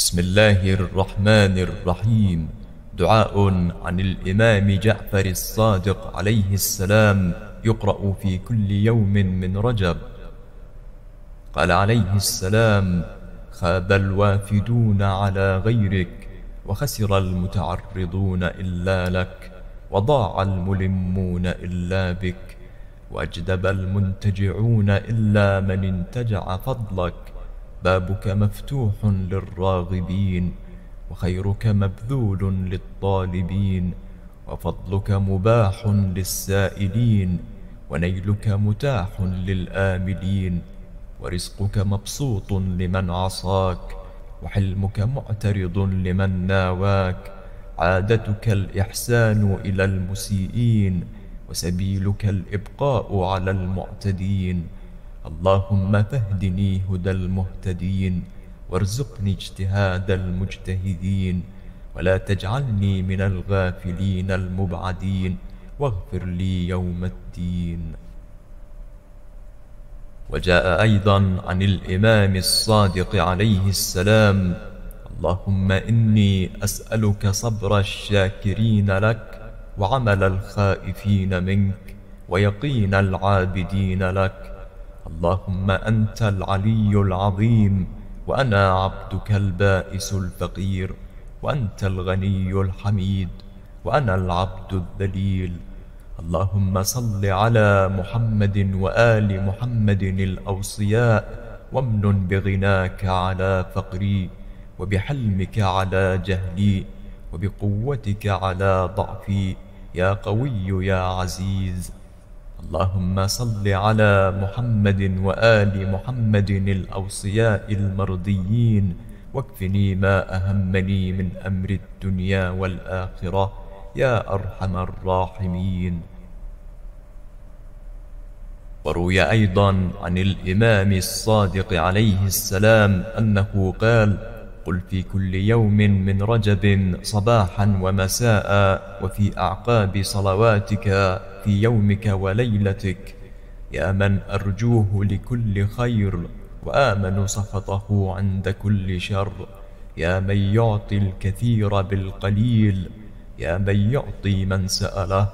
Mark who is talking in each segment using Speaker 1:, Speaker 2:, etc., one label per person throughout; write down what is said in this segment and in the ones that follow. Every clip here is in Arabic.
Speaker 1: بسم الله الرحمن الرحيم دعاء عن الإمام جعفر الصادق عليه السلام يقرأ في كل يوم من رجب قال عليه السلام خاب الوافدون على غيرك وخسر المتعرضون إلا لك وضاع الملمون إلا بك وأجدب المنتجعون إلا من انتجع فضلك بابك مفتوح للراغبين وخيرك مبذول للطالبين وفضلك مباح للسائلين ونيلك متاح للآملين ورزقك مبسوط لمن عصاك وحلمك معترض لمن ناواك عادتك الإحسان إلى المسيئين وسبيلك الإبقاء على المعتدين اللهم فاهدني هدى المهتدين وارزقني اجتهاد المجتهدين ولا تجعلني من الغافلين المبعدين واغفر لي يوم الدين وجاء أيضا عن الإمام الصادق عليه السلام اللهم إني أسألك صبر الشاكرين لك وعمل الخائفين منك ويقين العابدين لك اللهم أنت العلي العظيم وأنا عبدك البائس الفقير وأنت الغني الحميد وأنا العبد الذليل اللهم صل على محمد وآل محمد الأوصياء وامن بغناك على فقري وبحلمك على جهلي وبقوتك على ضعفي يا قوي يا عزيز اللهم صل على محمد وآل محمد الأوصياء المرضيين واكفني ما أهمني من أمر الدنيا والآخرة يا أرحم الراحمين وروي أيضا عن الإمام الصادق عليه السلام أنه قال قل في كل يوم من رجب صباحا ومساء وفي أعقاب صلواتك في يومك وليلتك يا من أرجوه لكل خير وآمن سخطه عند كل شر يا من يعطي الكثير بالقليل يا من يعطي من سأله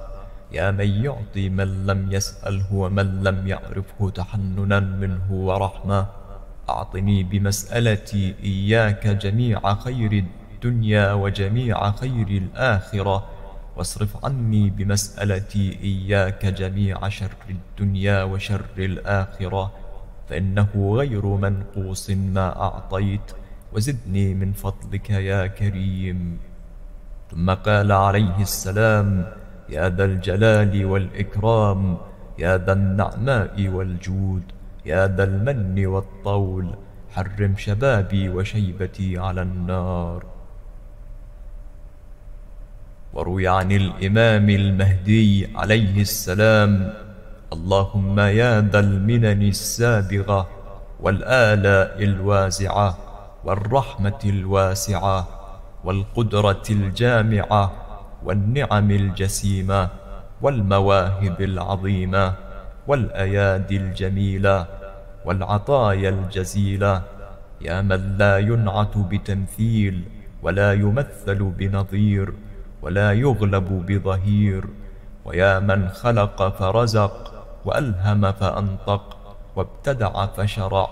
Speaker 1: يا من يعطي من لم يسأله ومن لم يعرفه تحننا منه ورحمه أعطني بمسألتي إياك جميع خير الدنيا وجميع خير الآخرة واصرف عني بمسألتي إياك جميع شر الدنيا وشر الآخرة فإنه غير منقوص ما أعطيت وزدني من فضلك يا كريم ثم قال عليه السلام يا ذا الجلال والإكرام يا ذا النعماء والجود يا ذا المن والطول حرم شبابي وشيبتي على النار وروي عن الإمام المهدي عليه السلام اللهم يا ذا المنن السابغة والآلاء الوازعة والرحمة الواسعة والقدرة الجامعة والنعم الجسيمة والمواهب العظيمه والأيادي الجميلة والعطايا الجزيلة يا من لا ينعت بتمثيل ولا يمثل بنظير ولا يغلب بظهير ويا من خلق فرزق وألهم فأنطق وابتدع فشرع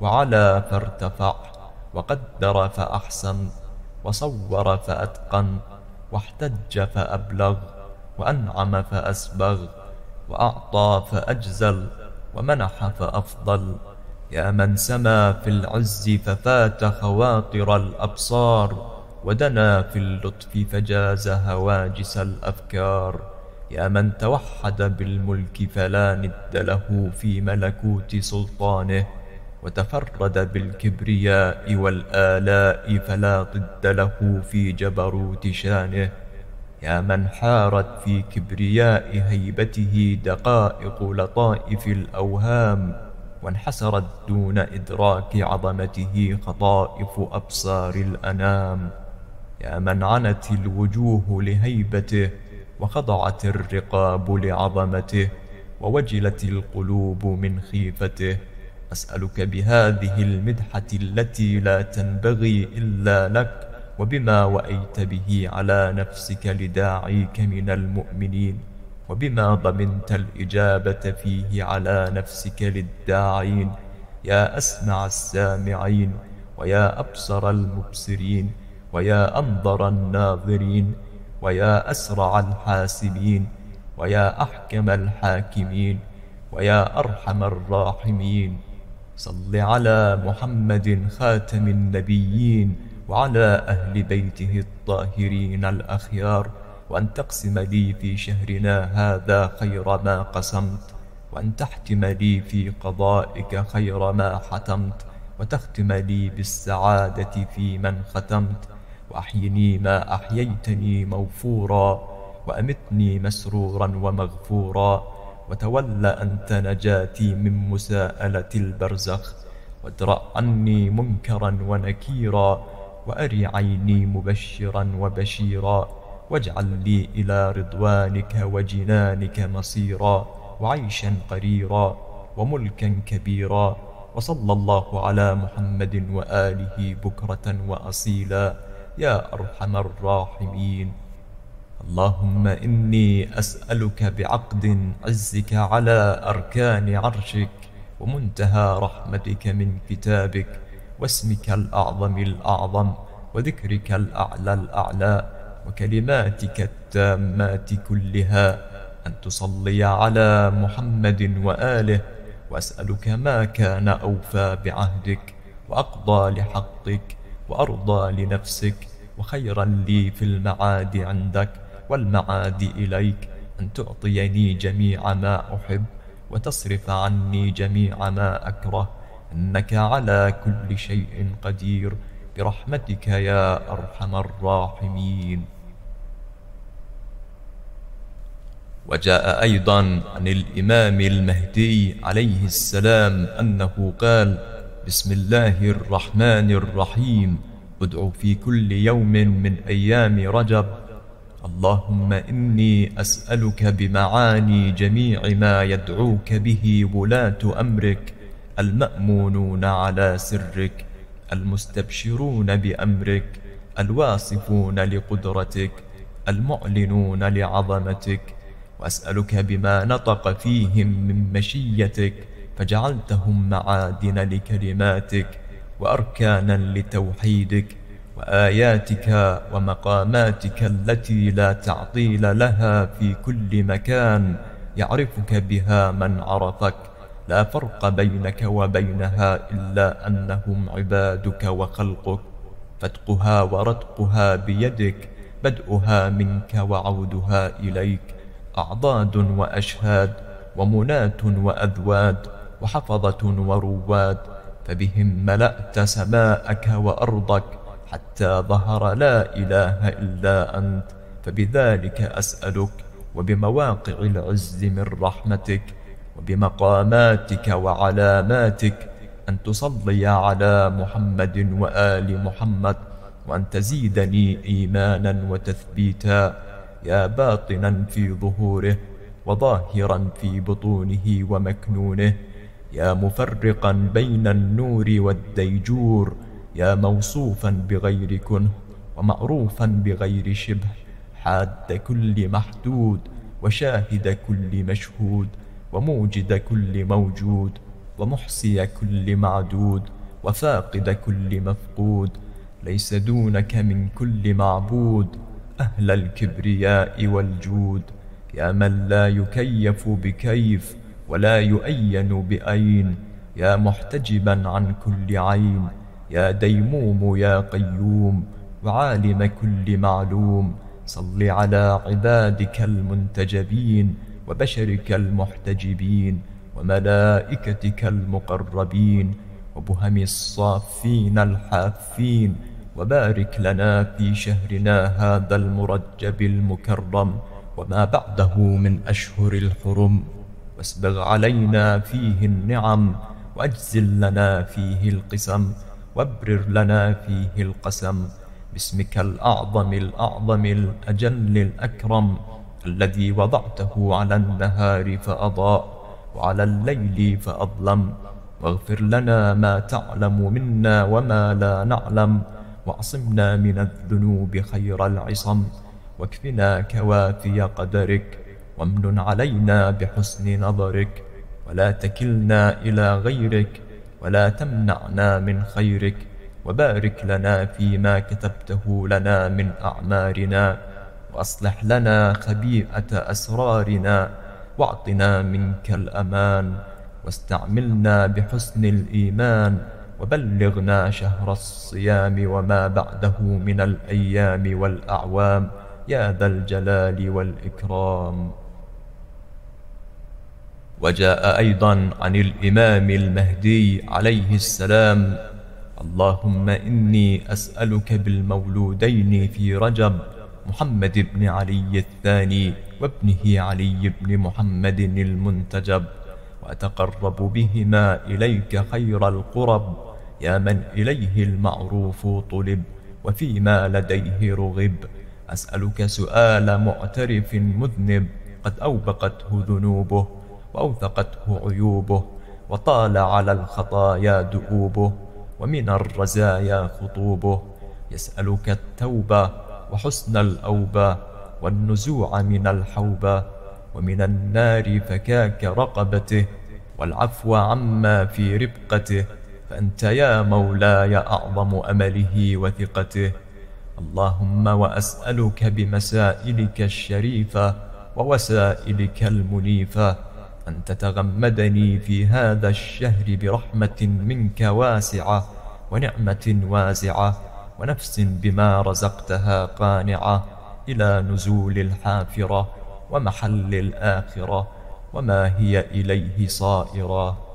Speaker 1: وعلى فارتفع وقدر فأحسن وصور فأتقن واحتج فأبلغ وأنعم فأسبغ وأعطى فأجزل ومنح فأفضل يا من سما في العز ففات خواطر الأبصار ودنا في اللطف فجاز هواجس الأفكار يا من توحد بالملك فلا ند له في ملكوت سلطانه وتفرد بالكبرياء والآلاء فلا ضد له في جبروت شانه يا من حارت في كبرياء هيبته دقائق لطائف الأوهام وانحسرت دون إدراك عظمته خطائف أبصار الأنام يا من عنت الوجوه لهيبته وخضعت الرقاب لعظمته ووجلت القلوب من خيفته أسألك بهذه المدحة التي لا تنبغي إلا لك وبما وأيت به على نفسك لداعيك من المؤمنين وبما ضمنت الإجابة فيه على نفسك للداعين يا أسمع السامعين ويا أبصر المبصرين ويا أنظر الناظرين ويا أسرع الحاسبين ويا أحكم الحاكمين ويا أرحم الراحمين صل على محمد خاتم النبيين وعلى أهل بيته الطاهرين الأخيار وأن تقسم لي في شهرنا هذا خير ما قسمت وأن تحتم لي في قضائك خير ما حتمت وتختم لي بالسعادة في من ختمت وأحيني ما أحييتني موفورا وأمتني مسرورا ومغفورا وتول أنت نجاتي من مساءلة البرزخ وادرأ عني منكرا ونكيرا وأري عيني مبشرا وبشيرا واجعل لي إلى رضوانك وجنانك مصيرا وعيشا قريرا وملكا كبيرا وصلى الله على محمد وآله بكرة وأصيلا يا أرحم الراحمين اللهم إني أسألك بعقد عزك على أركان عرشك ومنتهى رحمتك من كتابك واسمك الأعظم الأعظم وذكرك الأعلى الأعلى وكلماتك التامات كلها أن تصلي على محمد وآله وأسألك ما كان أوفى بعهدك وأقضى لحقك وأرضى لنفسك وخيرا لي في المعاد عندك والمعاد إليك أن تعطيني جميع ما أحب وتصرف عني جميع ما أكره إنك على كل شيء قدير برحمتك يا أرحم الراحمين وجاء أيضا عن الإمام المهدي عليه السلام أنه قال بسم الله الرحمن الرحيم ادعو في كل يوم من أيام رجب اللهم إني أسألك بمعاني جميع ما يدعوك به ولاة أمرك المأمونون على سرك المستبشرون بأمرك الواصفون لقدرتك المعلنون لعظمتك وأسألك بما نطق فيهم من مشيتك فجعلتهم معادن لكلماتك وأركانا لتوحيدك وآياتك ومقاماتك التي لا تعطيل لها في كل مكان يعرفك بها من عرفك لا فرق بينك وبينها إلا أنهم عبادك وخلقك فتقها ورتقها بيدك بدؤها منك وعودها إليك أعضاد وأشهاد ومناة وأذواد وحفظة ورواد فبهم ملأت سماءك وأرضك حتى ظهر لا إله إلا أنت فبذلك أسألك وبمواقع العز من رحمتك وبمقاماتك وعلاماتك أن تصلي على محمد وآل محمد وأن تزيدني إيمانا وتثبيتا يا باطنا في ظهوره وظاهرا في بطونه ومكنونه يا مفرقا بين النور والديجور يا موصوفا بغير كنه ومعروفا بغير شبه حاد كل محدود وشاهد كل مشهود وموجد كل موجود ومحصي كل معدود وفاقد كل مفقود ليس دونك من كل معبود أهل الكبرياء والجود يا من لا يكيف بكيف ولا يؤين بأين يا محتجبا عن كل عين يا ديموم يا قيوم وعالم كل معلوم صل على عبادك المنتجبين وبشرك المحتجبين وملائكتك المقربين وبهم الصافين الحافين وبارك لنا في شهرنا هذا المرجب المكرم وما بعده من أشهر الحرم واسبغ علينا فيه النعم وأجزل لنا فيه القسم وابرر لنا فيه القسم باسمك الأعظم الأعظم الأجل الأكرم الذي وضعته على النهار فأضاء وعلى الليل فأظلم واغفر لنا ما تعلم منا وما لا نعلم وعصمنا من الذنوب خير العصم واكفنا كوافي قدرك وامن علينا بحسن نظرك ولا تكلنا إلى غيرك ولا تمنعنا من خيرك وبارك لنا فيما كتبته لنا من أعمارنا وأصلح لنا خبيئة أسرارنا واعطنا منك الأمان واستعملنا بحسن الإيمان وبلغنا شهر الصيام وما بعده من الأيام والأعوام يا ذا الجلال والإكرام وجاء أيضا عن الإمام المهدي عليه السلام اللهم إني أسألك بالمولودين في رجب محمد بن علي الثاني وابنه علي بن محمد المنتجب وأتقرب بهما إليك خير القرب يا من إليه المعروف طلب وفيما لديه رغب أسألك سؤال معترف مذنب قد أوبقته ذنوبه وأوثقته عيوبه وطال على الخطايا دؤوبه ومن الرزايا خطوبه يسألك التوبة وحسن الأوبة والنزوع من الحوبة ومن النار فكاك رقبته والعفو عما في ربقته فأنت يا مولاي أعظم أمله وثقته اللهم وأسألك بمسائلك الشريفة ووسائلك المنيفة أن تتغمدني في هذا الشهر برحمة منك واسعة ونعمة واسعة ونفس بما رزقتها قانعة إلى نزول الحافرة ومحل الآخرة وما هي إليه صائرة